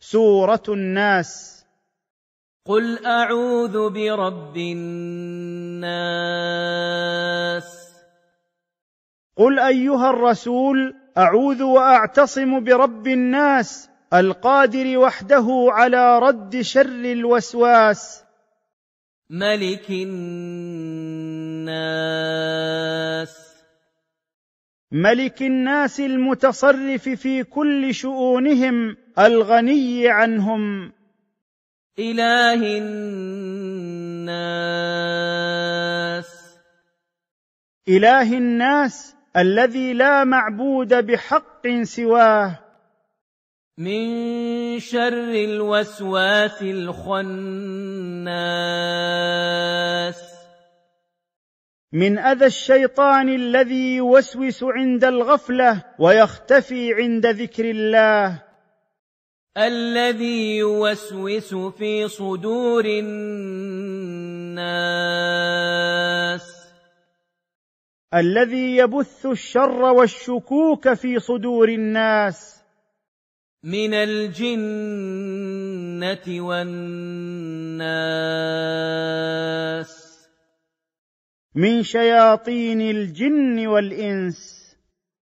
سوره الناس قل اعوذ برب الناس قل ايها الرسول اعوذ واعتصم برب الناس القادر وحده على رد شر الوسواس ملك الناس ملك الناس المتصرف في كل شؤونهم الغني عنهم اله الناس اله الناس الذي لا معبود بحق سواه من شر الوسواس الخناس من اذى الشيطان الذي يوسوس عند الغفله ويختفي عند ذكر الله الذي يوسوس في صدور الناس الذي يبث الشر والشكوك في صدور الناس من الجنه والناس من شياطين الجن والانس